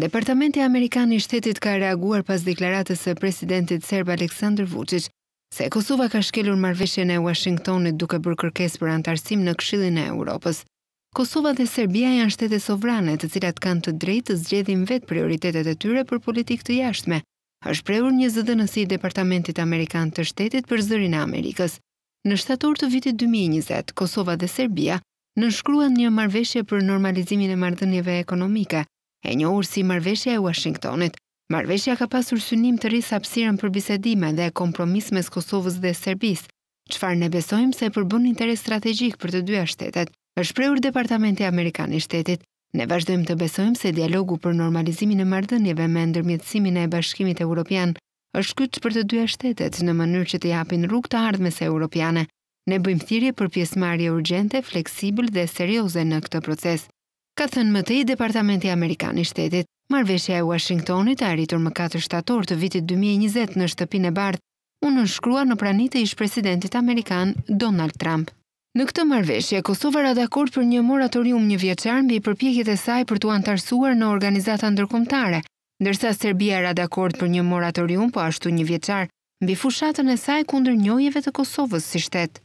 Departamenti Amerikan i Shtetit ka reaguar pas deklaratës së presidentit serb Aleksandar Vučić se Kosova ka shkelur marrëveshjen e Washingtonit duke bërë kërkesë për antarësim në Këshillin e Evropës. Kosova dhe Serbia janë shtete sovrane, të cilat kanë të drejtë të zgjedhin vet prioritetet e tyre për politikë të jashtme. është shprehur një zëdhënësi i Departamentit Amerikan të Shtetit për zërin e Amerikës. Në shtator të vitit 2020, Kosova dhe Serbia nënshkruan një marrëveshje për normalizimin e marrëdhënieve ekonomike, e njohur si marveshja e Washingtonit. Marveshja ka pasur synim të rrisë apsiren për bisedime dhe kompromis mes Kosovës dhe Serbis, qëfar ne besojmë se përbën interes strategjik për të dyja shtetet, është preur Departamenti Amerikan i shtetit. Ne vazhdojmë të besojmë se dialogu për normalizimin e mardënjeve me ndërmjetësimin e bashkimit e Europian është kytë për të dyja shtetet në mënyrë që të japin rrug të ardhme se Europiane. Ne bëjmë thirje për pjesmarje urgente, fleksibël dhe serioze në këtë proces ka thënë më tej Departamenti Amerikan i Shtetit. Marrveshja e Washingtonit e arritur më 4 shtator të vitit 2020 në shtëpinë e bardhë u nënshkrua në praninë e ish-presidentit amerikan Donald Trump. Në këtë marrveshje Kosova ra dakord për një moratorium një vjeçar mbi përpjekjet e saj për t'u antarësuar në organizata ndërkombëtare, ndërsa Serbia ra dakord për një moratorium po ashtu një vjeçar mbi fushatën e saj kundër njëjeve të Kosovës si shtet.